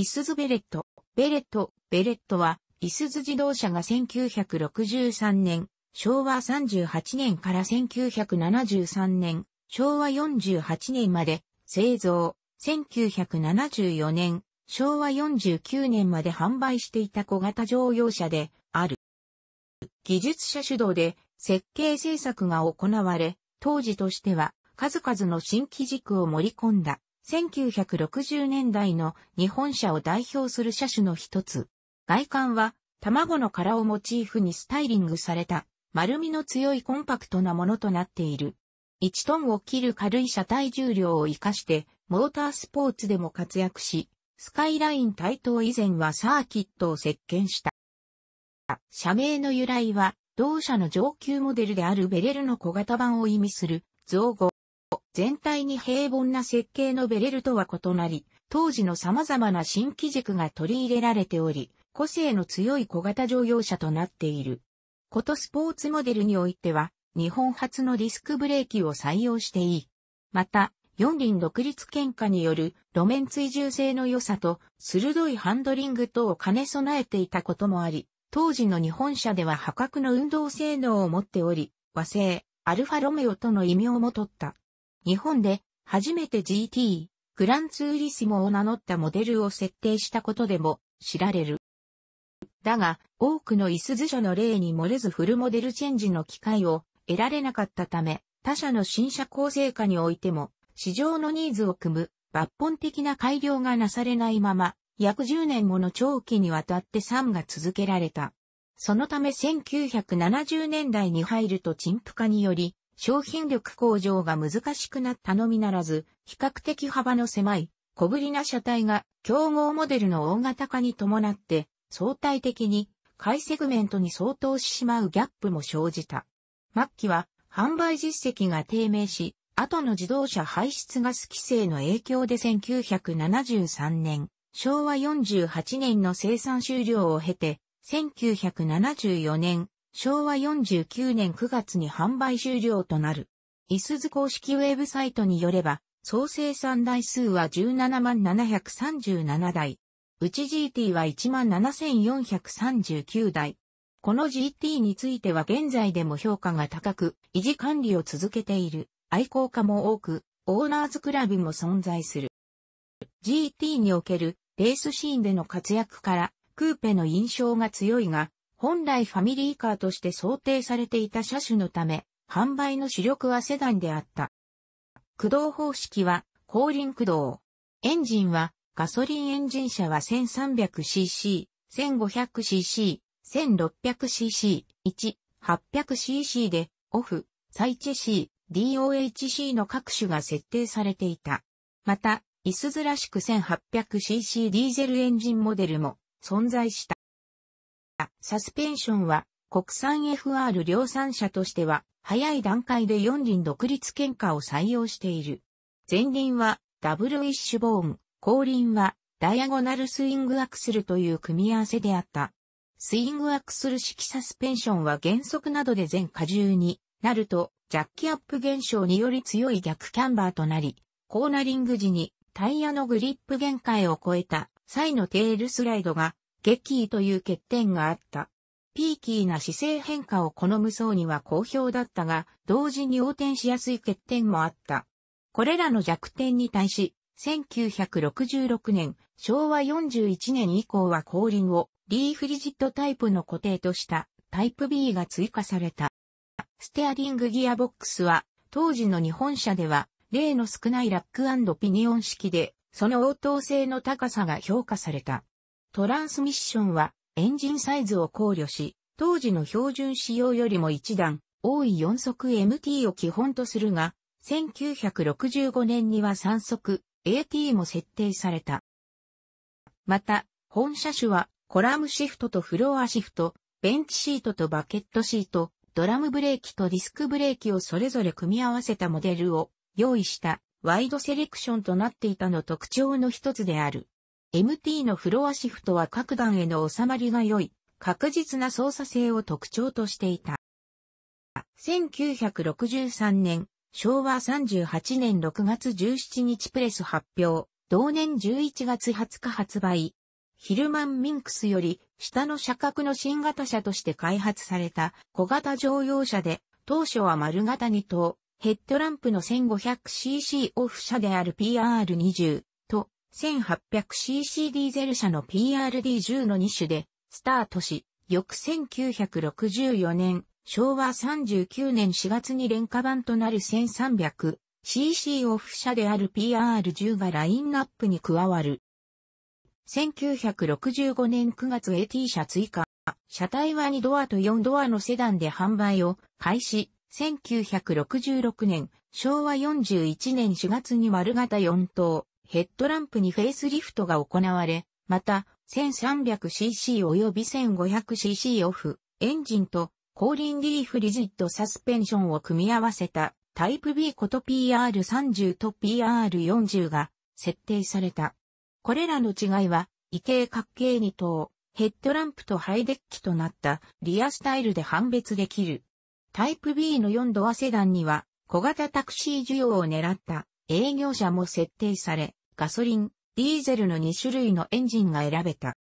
イスズベレット、ベレット、ベレットは、イスズ自動車が1963年、昭和38年から1973年、昭和48年まで製造、1974年、昭和49年まで販売していた小型乗用車である。技術者主導で設計制作が行われ、当時としては数々の新機軸を盛り込んだ1960年代の日本車を代表する車種の一つ。外観は卵の殻をモチーフにスタイリングされた丸みの強いコンパクトなものとなっている。1トンを切る軽い車体重量を活かしてモータースポーツでも活躍し、スカイライン台頭以前はサーキットを席巻した。社名の由来は同社の上級モデルであるベレルの小型版を意味する造語。全体に平凡な設計のベレルとは異なり、当時の様々な新機軸が取り入れられており、個性の強い小型乗用車となっている。ことスポーツモデルにおいては、日本初のディスクブレーキを採用していい。また、四輪独立喧嘩による路面追従性の良さと鋭いハンドリング等を兼ね備えていたこともあり、当時の日本車では破格の運動性能を持っており、和製、アルファロメオとの異名も取った。日本で初めて GT、グランツーリスモを名乗ったモデルを設定したことでも知られる。だが、多くのイス図書の例に漏れずフルモデルチェンジの機会を得られなかったため、他社の新車構成化においても、市場のニーズを組む抜本的な改良がなされないまま、約10年もの長期にわたって3が続けられた。そのため1970年代に入ると陳腐化により、商品力向上が難しくなったのみならず、比較的幅の狭い小ぶりな車体が競合モデルの大型化に伴って相対的に買いセグメントに相当ししまうギャップも生じた。末期は販売実績が低迷し、後の自動車排出ガス規制の影響で1973年、昭和48年の生産終了を経て、1974年、昭和49年9月に販売終了となる。イスズ公式ウェブサイトによれば、総生産台数は1 7万7 3 7台。うち GT は17,439台。この GT については現在でも評価が高く、維持管理を続けている愛好家も多く、オーナーズクラブも存在する。GT におけるレースシーンでの活躍から、クーペの印象が強いが、本来ファミリーカーとして想定されていた車種のため、販売の主力はセダンであった。駆動方式は後輪駆動。エンジンはガソリンエンジン車は 1300cc、1500cc、1600cc、1800cc で、オフ、サイチェ C、DOHC の各種が設定されていた。また、イスズらしく 1800cc ディーゼルエンジンモデルも存在した。サスペンションは国産 FR 量産車としては早い段階で四輪独立喧嘩を採用している。前輪はダブルウィッシュボーン、後輪はダイアゴナルスイングアクスルという組み合わせであった。スイングアクスル式サスペンションは減速などで全荷重になるとジャッキアップ現象により強い逆キャンバーとなり、コーナリング時にタイヤのグリップ限界を超えた際のテールスライドが激意という欠点があった。ピーキーな姿勢変化を好む層には好評だったが、同時に横転しやすい欠点もあった。これらの弱点に対し、1966年、昭和41年以降は後輪をリーフリジットタイプの固定としたタイプ B が追加された。ステアリングギアボックスは当時の日本車では例の少ないラックピニオン式でその応答性の高さが評価された。トランスミッションはエンジンサイズを考慮し、当時の標準仕様よりも一段多い4速 MT を基本とするが、1965年には3速 AT も設定された。また、本車種はコラムシフトとフロアシフト、ベンチシートとバケットシート、ドラムブレーキとディスクブレーキをそれぞれ組み合わせたモデルを用意したワイドセレクションとなっていたの特徴の一つである。MT のフロアシフトは各段への収まりが良い、確実な操作性を特徴としていた。1963年、昭和38年6月17日プレス発表、同年11月20日発売。ヒルマン・ミンクスより下の車格の新型車として開発された小型乗用車で、当初は丸型2等、ヘッドランプの 1500cc オフ車である PR20、1800cc ディーゼル車の PRD10 の2種で、スタートし、翌1964年、昭和39年4月に廉価版となる 1300cc オフ車である PR10 がラインナップに加わる。1965年9月 AT 車追加。車体は2ドアと4ドアのセダンで販売を開始。1966年、昭和41年4月に丸型4等、ヘッドランプにフェイスリフトが行われ、また 1300cc 及び 1500cc オフ、エンジンと後輪リーフリジットサスペンションを組み合わせたタイプ B こと PR30 と PR40 が設定された。これらの違いは、異形角形に等、ヘッドランプとハイデッキとなったリアスタイルで判別できる。タイプ B の4ドアセダンには小型タクシー需要を狙った営業車も設定され、ガソリン、ディーゼルの2種類のエンジンが選べた。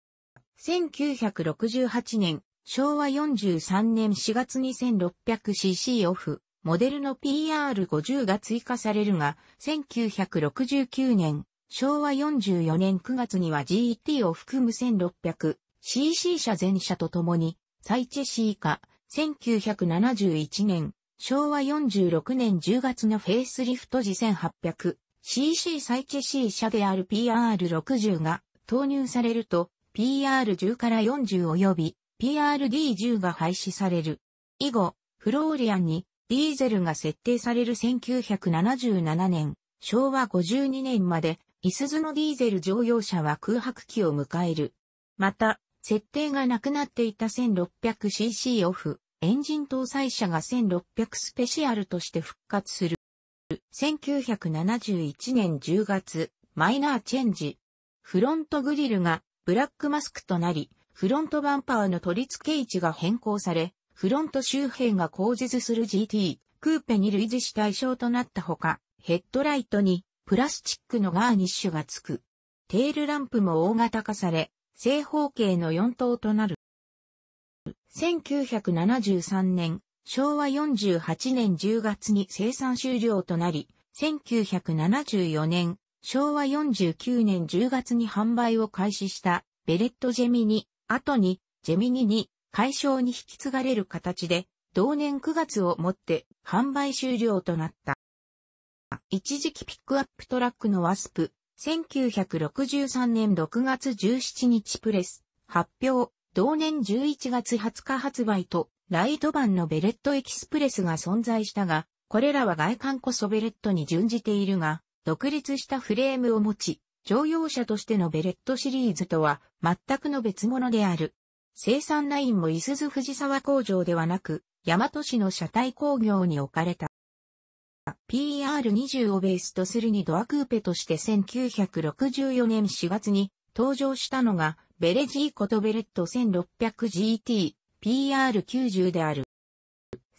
1968年、昭和43年4月に 1600cc オフ、モデルの PR50 が追加されるが、1969年、昭和44年9月には GT を含む 1600cc 車全車とともに、イチェシー化、1971年、昭和46年10月のフェイスリフト時 1800cc 最チェ C 車である PR60 が投入されると PR10 から40及び PRD10 が廃止される。以後、フローリアンにディーゼルが設定される1977年、昭和52年まで、イスズのディーゼル乗用車は空白期を迎える。また、設定がなくなっていた 1600cc オフ、エンジン搭載車が1600スペシャルとして復活する。1971年10月、マイナーチェンジ。フロントグリルがブラックマスクとなり、フロントバンパーの取り付け位置が変更され、フロント周辺が後述する GT、クーペに類似し対象となったほか、ヘッドライトにプラスチックのガーニッシュがつく。テールランプも大型化され、正方形の4灯となる。1973年、昭和48年10月に生産終了となり、1974年、昭和49年10月に販売を開始したベレットジェミニ、後にジェミニに解消に引き継がれる形で、同年9月をもって販売終了となった。一時期ピックアップトラックのワスプ、1963年6月17日プレス、発表、同年11月20日発売と、ライト版のベレットエキスプレスが存在したが、これらは外観こそベレットに準じているが、独立したフレームを持ち、乗用車としてのベレットシリーズとは全くの別物である。生産ラインも伊豆藤沢工場ではなく、大和市の車体工業に置かれた。PR20 をベースとする2ドアクーペとして1964年4月に登場したのがベレジーコとベレット 1600GT、PR90 である。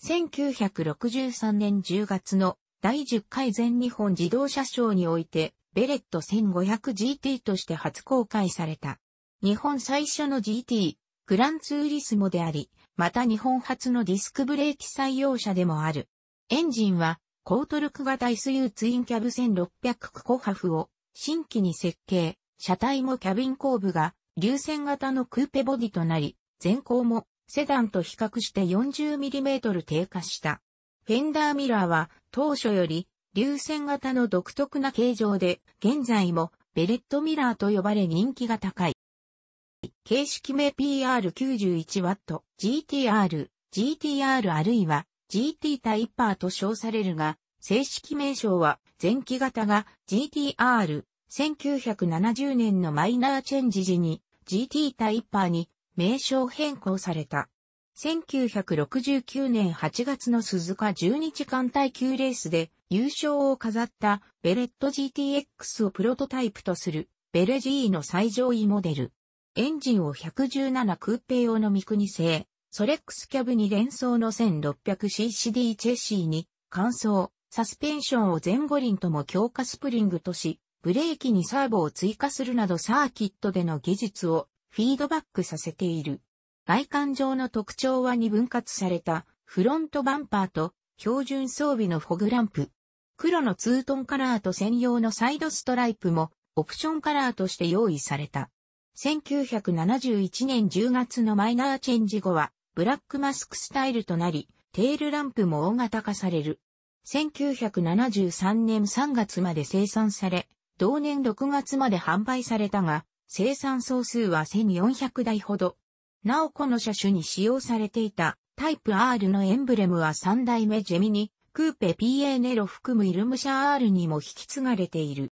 1963年10月の第10回全日本自動車賞において、ベレット 1500GT として初公開された。日本最初の GT、グランツーリスモであり、また日本初のディスクブレーキ採用車でもある。エンジンは、高トルク型 SU ツインキャブ1600クコハフを新規に設計、車体もキャビン後部が流線型のクーペボディとなり、前後もセダンと比較して 40mm 低下した。フェンダーミラーは当初より流線型の独特な形状で、現在もベレットミラーと呼ばれ人気が高い。形式名 PR91W、GTR、GTR あるいは GT タイパーと称されるが、正式名称は前期型が GTR、1970年のマイナーチェンジ時に GT タイパーに名称変更された。1969年8月の鈴鹿12時間耐久レースで優勝を飾ったベレット GTX をプロトタイプとするベレ G の最上位モデル。エンジンを117クーペ用のミクニ製、ソレックスキャブに連想の 1600ccD チェシーに、乾燥、サスペンションを前後輪とも強化スプリングとし、ブレーキにサーボを追加するなどサーキットでの技術をフィードバックさせている。外観上の特徴は2分割されたフロントバンパーと標準装備のフォグランプ。黒のツートンカラーと専用のサイドストライプもオプションカラーとして用意された。1971年10月のマイナーチェンジ後はブラックマスクスタイルとなり、テールランプも大型化される。1973年3月まで生産され、同年6月まで販売されたが、生産総数は1400台ほど。なおこの車種に使用されていたタイプ R のエンブレムは3代目ジェミニ、クーペ PA ネロ含むイルムシャ R にも引き継がれている。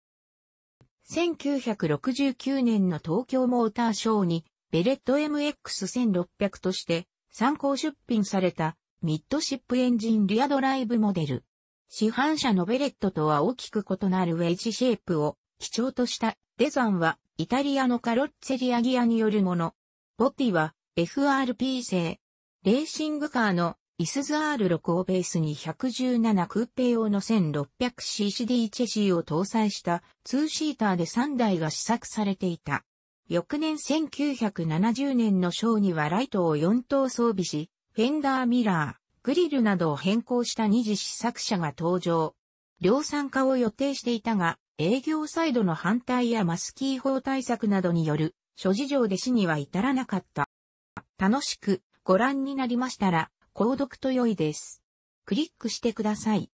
1969年の東京モーターショーにベレット MX1600 として参考出品されたミッドシップエンジンリアドライブモデル。市販車のベレットとは大きく異なるウェッジシェイプを基調としたデザンはイタリアのカロッツェリアギアによるもの。ボディは FRP 製。レーシングカーのイスズ R6 をベースに117クーペ用の 1600cc チェシーを搭載した2シーターで3台が試作されていた。翌年1970年のショーにはライトを4等装備し、フェンダーミラー、グリルなどを変更した二次試作車が登場。量産化を予定していたが、営業サイドの反対やマスキー法対策などによる諸事情で死には至らなかった。楽しくご覧になりましたら、購読と良いです。クリックしてください。